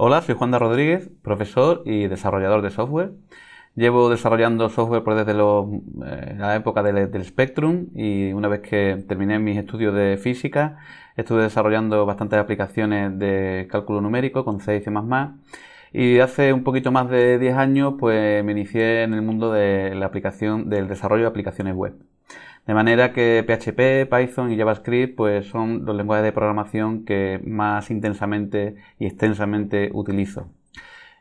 Hola, soy Juanda Rodríguez, profesor y desarrollador de software. Llevo desarrollando software pues, desde eh, la época del, Spectrum y una vez que terminé mis estudios de física, estuve desarrollando bastantes aplicaciones de cálculo numérico con C y C++. Y hace un poquito más de 10 años pues, me inicié en el mundo de la aplicación, del desarrollo de aplicaciones web. De manera que PHP, Python y JavaScript pues, son los lenguajes de programación que más intensamente y extensamente utilizo.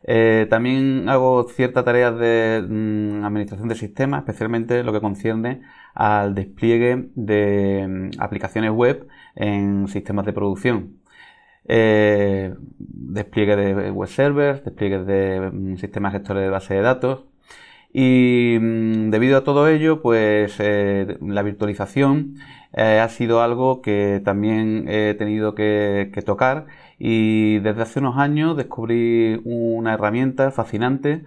Eh, también hago ciertas tareas de mm, administración de sistemas, especialmente lo que concierne al despliegue de mm, aplicaciones web en sistemas de producción. Eh, despliegue de web servers, despliegue de mm, sistemas gestores de base de datos, y mm, debido a todo ello, pues eh, la virtualización eh, ha sido algo que también he tenido que, que, tocar y desde hace unos años descubrí una herramienta fascinante,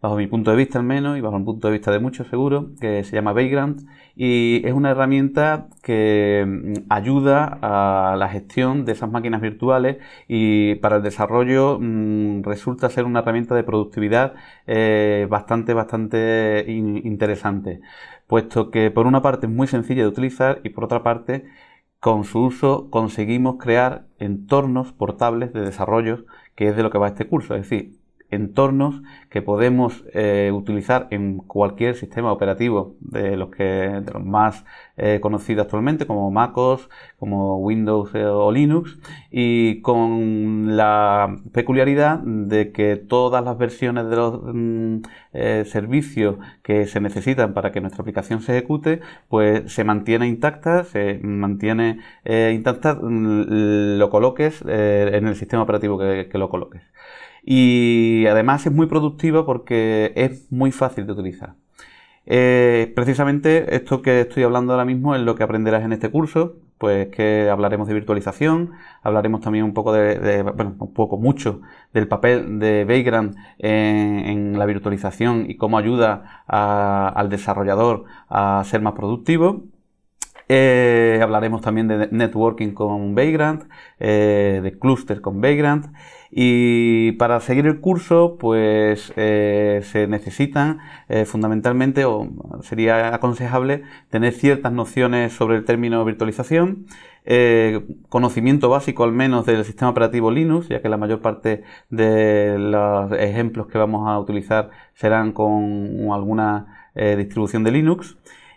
bajo mi punto de vista al menos y bajo el punto de vista de muchos seguro, que se llama Vagrant y es una herramienta que mm, ayuda a la gestión de esas máquinas virtuales y para el desarrollo mm, resulta ser una herramienta de productividad eh, bastante, bastante interesante, puesto que por una parte es muy sencilla de utilizar y por otra parte con su uso conseguimos crear entornos portables de desarrollo que es de lo que va este curso, es decir, entornos que podemos eh, utilizar en cualquier sistema operativo de los, que, los más eh, conocidos actualmente como MacOS, como Windows eh, o Linux y con la peculiaridad de que todas las versiones de los mm, servicios que se necesitan para que nuestra aplicación se ejecute pues se mantiene intacta, se mantiene intacta, mm, lo coloques en el sistema operativo que lo coloques y además es muy productiva porque es muy fácil de utilizar. Eh, precisamente esto que estoy hablando ahora mismo es lo que aprenderás en este curso, pues que hablaremos de virtualización, hablaremos también un poco de, bueno, un poco mucho del papel de Vagrant en, la virtualización y cómo ayuda al desarrollador a ser más productivo eh, hablaremos también de networking con Vagrant, eh, de cluster con Vagrant. Y para seguir el curso, pues eh, se necesitan fundamentalmente, o sería aconsejable, tener ciertas nociones sobre el término virtualización. conocimiento básico al menos del sistema operativo Linux, ya que la mayor parte de los ejemplos que vamos a utilizar serán con alguna distribución de Linux.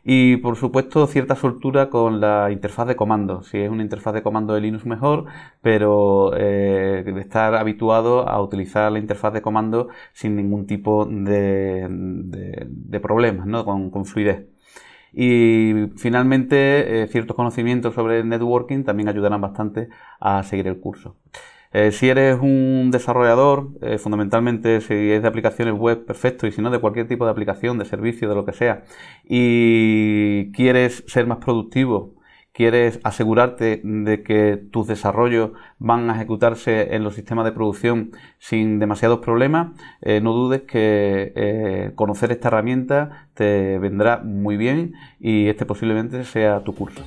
Y por supuesto cierta soltura con la interfaz de comando. Si es una interfaz de comando de Linux mejor, pero eh, estar habituado a utilizar la interfaz de comando sin ningún tipo de, problemas, con, fluidez. Y finalmente, eh, ciertos conocimientos sobre networking también ayudarán bastante a seguir el curso. Eh, si eres un desarrollador, eh, fundamentalmente si es de aplicaciones web, perfecto, y si no, de cualquier tipo de aplicación, de servicio, de lo que sea, y quieres ser más productivo, quieres asegurarte de que tus desarrollos van a ejecutarse en los sistemas de producción sin demasiados problemas, eh, no dudes que conocer esta herramienta te vendrá muy bien y este posiblemente sea tu curso.